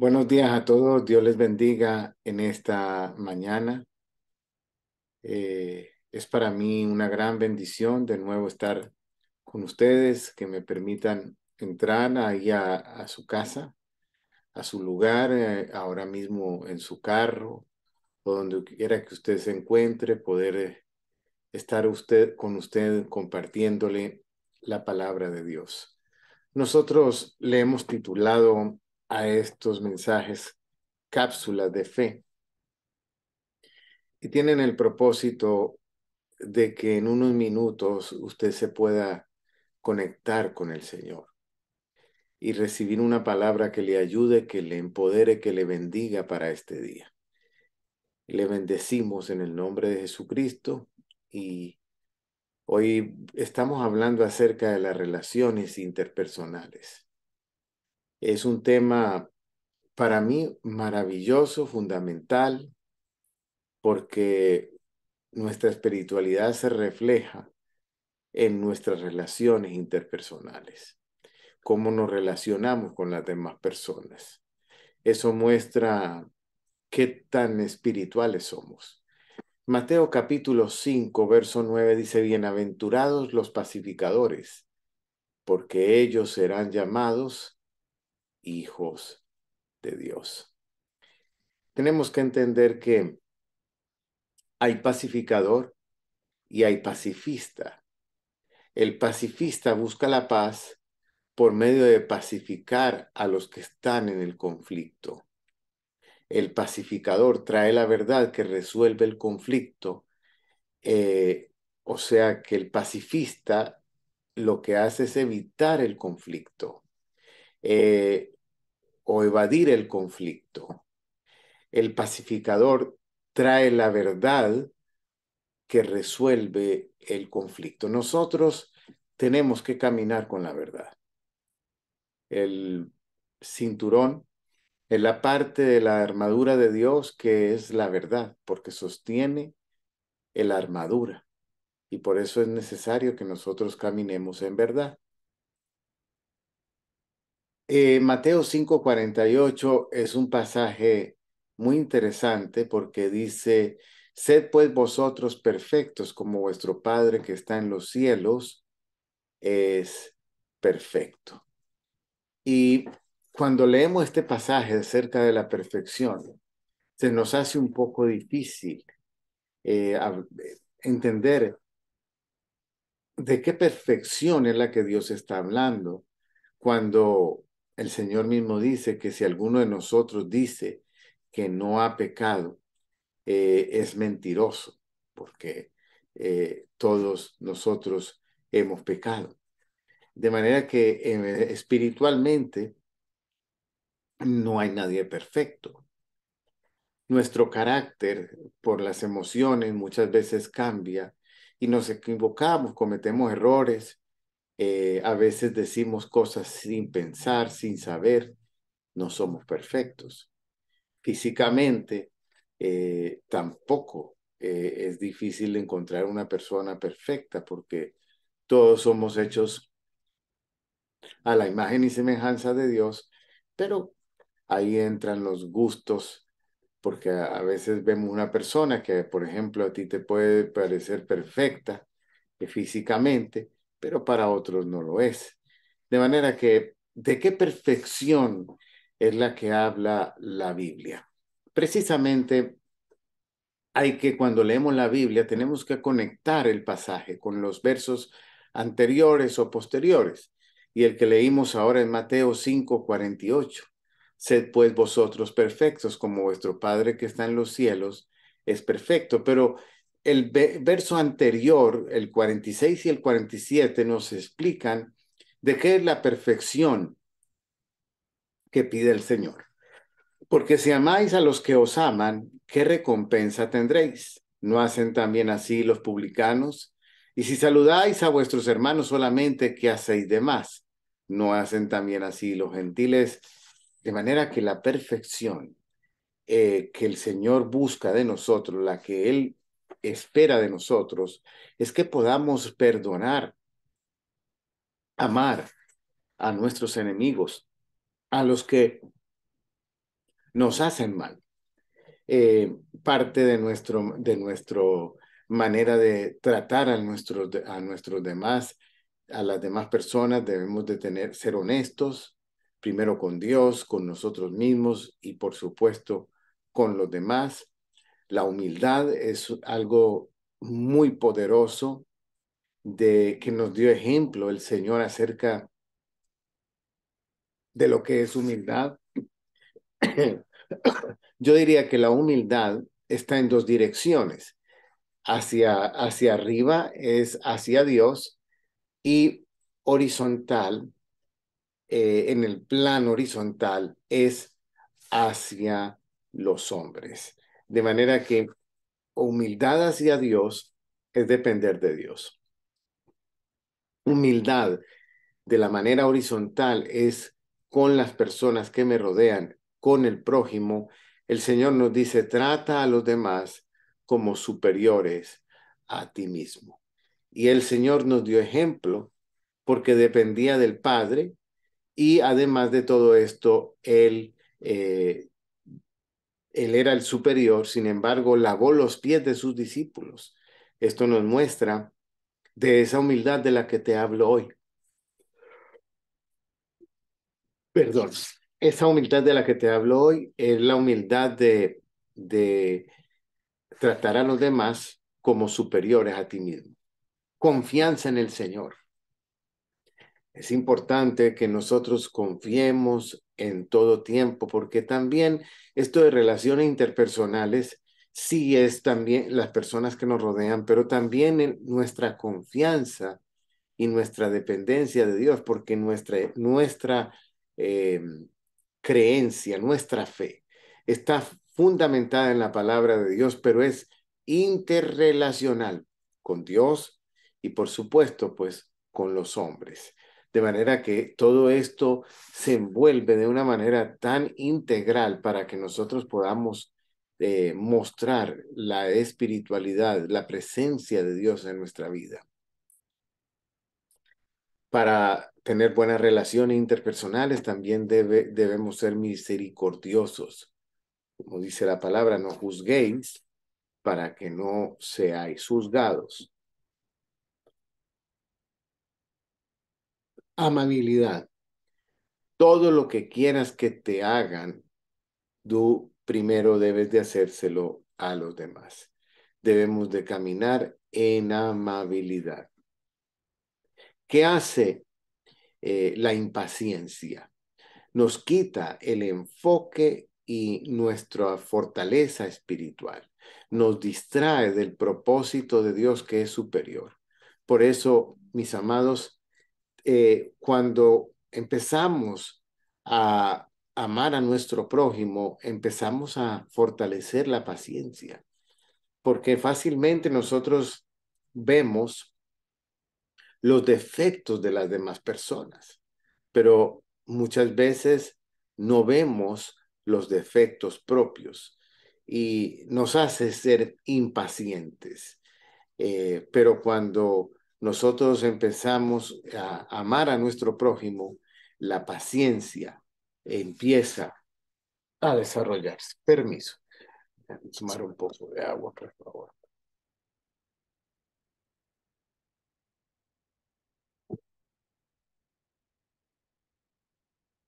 Buenos días a todos, Dios les bendiga en esta mañana. Eh, es para mí una gran bendición de nuevo estar con ustedes, que me permitan entrar ahí a, su casa, a su lugar, eh, ahora mismo en su carro o donde quiera que usted se encuentre, poder eh, estar usted, con usted compartiéndole la palabra de Dios. Nosotros le hemos titulado a estos mensajes, cápsulas de fe, y tienen el propósito de que en unos minutos usted se pueda conectar con el Señor y recibir una palabra que le ayude, que le empodere, que le bendiga para este día. Le bendecimos en el nombre de Jesucristo y hoy estamos hablando acerca de las relaciones interpersonales. Es un tema para mí maravilloso, fundamental, porque nuestra espiritualidad se refleja en nuestras relaciones interpersonales, cómo nos relacionamos con las demás personas. Eso muestra qué tan espirituales somos. Mateo capítulo 5, verso 9 dice, Bienaventurados los pacificadores, porque ellos serán llamados hijos de Dios. Tenemos que entender que hay pacificador y hay pacifista. El pacifista busca la paz por medio de pacificar a los que están en el conflicto. El pacificador trae la verdad que resuelve el conflicto. Eh, o sea que el pacifista lo que hace es evitar el conflicto. Eh, o evadir el conflicto. El pacificador trae la verdad que resuelve el conflicto. Nosotros tenemos que caminar con la verdad. El cinturón es la parte de la armadura de Dios que es la verdad, porque sostiene la armadura. Y por eso es necesario que nosotros caminemos en verdad. Eh, Mateo 5:48 es un pasaje muy interesante porque dice, sed pues vosotros perfectos como vuestro Padre que está en los cielos es perfecto. Y cuando leemos este pasaje acerca de la perfección, se nos hace un poco difícil eh, eh, entender de qué perfección es la que Dios está hablando cuando el Señor mismo dice que si alguno de nosotros dice que no ha pecado, eh, es mentiroso, porque eh, todos nosotros hemos pecado. De manera que em, espiritualmente no hay nadie perfecto. Nuestro carácter por las emociones muchas veces cambia y nos equivocamos, cometemos errores eh, a veces decimos cosas sin pensar, sin saber. No somos perfectos. Físicamente eh, tampoco eh, es difícil encontrar una persona perfecta porque todos somos hechos a la imagen y semejanza de Dios, pero ahí entran los gustos, porque a veces vemos una persona que, por ejemplo, a ti te puede parecer perfecta físicamente, pero para otros no lo es. De manera que, ¿de qué perfección es la que habla la Biblia? Precisamente hay que cuando leemos la Biblia tenemos que conectar el pasaje con los versos anteriores o posteriores. Y el que leímos ahora en Mateo 5, 48. Sed pues vosotros perfectos como vuestro Padre que está en los cielos es perfecto. Pero el verso anterior, el 46 y el 47, nos explican de qué es la perfección que pide el Señor. Porque si amáis a los que os aman, ¿qué recompensa tendréis? ¿No hacen también así los publicanos? Y si saludáis a vuestros hermanos solamente, ¿qué hacéis de más? ¿No hacen también así los gentiles? De manera que la perfección eh, que el Señor busca de nosotros, la que Él espera de nosotros es que podamos perdonar, amar a nuestros enemigos, a los que nos hacen mal. Eh, parte de nuestro de nuestro manera de tratar a nuestros a nuestros demás a las demás personas debemos de tener ser honestos primero con Dios con nosotros mismos y por supuesto con los demás la humildad es algo muy poderoso de que nos dio ejemplo el Señor acerca de lo que es humildad. Yo diría que la humildad está en dos direcciones. Hacia, hacia arriba es hacia Dios y horizontal, eh, en el plano horizontal, es hacia los hombres. De manera que humildad hacia Dios es depender de Dios. Humildad de la manera horizontal es con las personas que me rodean, con el prójimo. El Señor nos dice, trata a los demás como superiores a ti mismo. Y el Señor nos dio ejemplo porque dependía del Padre y además de todo esto, Él eh, él era el superior, sin embargo, lavó los pies de sus discípulos. Esto nos muestra de esa humildad de la que te hablo hoy. Perdón, esa humildad de la que te hablo hoy es la humildad de, de tratar a los demás como superiores a ti mismo. Confianza en el Señor. Es importante que nosotros confiemos en todo tiempo, porque también esto de relaciones interpersonales sí es también las personas que nos rodean, pero también en nuestra confianza y nuestra dependencia de Dios, porque nuestra, nuestra em, creencia, nuestra fe está fundamentada en la palabra de Dios, pero es interrelacional con Dios y por supuesto pues con los hombres. De manera que todo esto se envuelve de una manera tan integral para que nosotros podamos eh, mostrar la espiritualidad, la presencia de Dios en nuestra vida. Para tener buenas relaciones interpersonales también debe, debemos ser misericordiosos. Como dice la palabra, no juzguéis para que no seáis juzgados. amabilidad. Todo lo que quieras que te hagan, tú primero debes de hacérselo a los demás. Debemos de caminar en amabilidad. ¿Qué hace eh, la impaciencia? Nos quita el enfoque y nuestra fortaleza espiritual. Nos distrae del propósito de Dios que es superior. Por eso, mis amados, eh, cuando empezamos a amar a nuestro prójimo, empezamos a fortalecer la paciencia, porque fácilmente nosotros vemos los defectos de las demás personas, pero muchas veces no vemos los defectos propios y nos hace ser impacientes. Eh, pero cuando nosotros empezamos a amar a nuestro prójimo, la paciencia empieza a desarrollarse. Permiso. Tomar un poco de agua, por favor.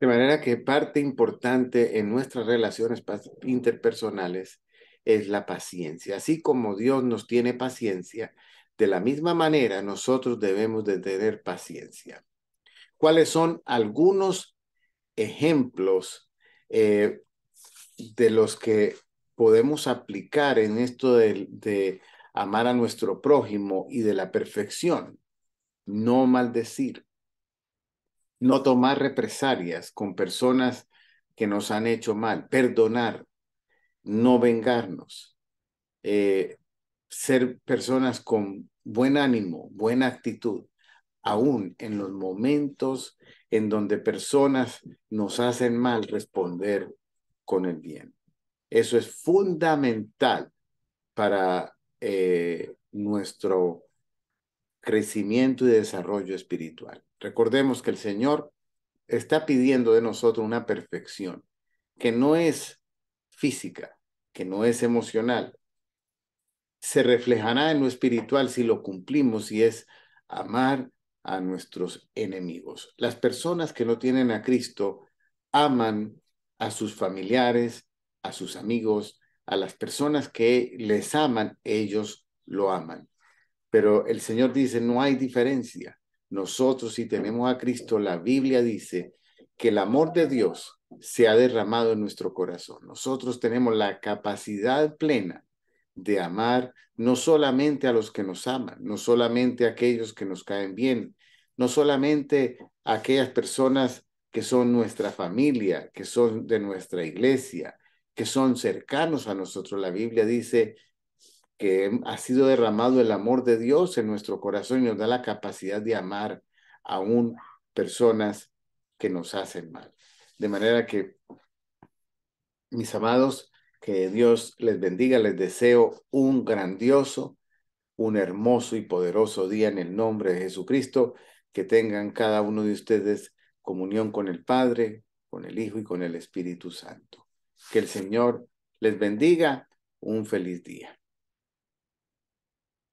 De manera que parte importante en nuestras relaciones interpersonales es la paciencia. Así como Dios nos tiene paciencia, de la misma manera, nosotros debemos de tener paciencia. ¿Cuáles son algunos ejemplos eh, de los que podemos aplicar en esto de, amar a nuestro prójimo y de la perfección? No maldecir, no tomar represalias con personas que nos han hecho mal, perdonar, no vengarnos, eh, ser personas con buen ánimo, buena actitud, aún en los momentos en donde personas nos hacen mal responder con el bien. Eso es fundamental para eh, nuestro crecimiento y desarrollo espiritual. Recordemos que el Señor está pidiendo de nosotros una perfección que no es física, que no es emocional, se reflejará en lo espiritual si lo cumplimos y es amar a nuestros enemigos. Las personas que no tienen a Cristo aman a sus familiares, a sus amigos, a las personas que les aman, ellos lo aman. Pero el Señor dice, no hay diferencia. Nosotros si tenemos a Cristo, la Biblia dice que el amor de Dios se ha derramado en nuestro corazón. Nosotros tenemos la capacidad plena de amar no solamente a los que nos aman, no solamente a aquellos que nos caen bien, no solamente a aquellas personas que son nuestra familia, que son de nuestra iglesia, que son cercanos a nosotros. La Biblia dice que ha sido derramado el amor de Dios en nuestro corazón y nos da la capacidad de amar aún personas que nos hacen mal. De manera que, mis amados, que Dios les bendiga. Les deseo un grandioso, un hermoso y poderoso día en el nombre de Jesucristo. Que tengan cada uno de ustedes comunión con el Padre, con el Hijo y con el Espíritu Santo. Que el Señor les bendiga. Un feliz día.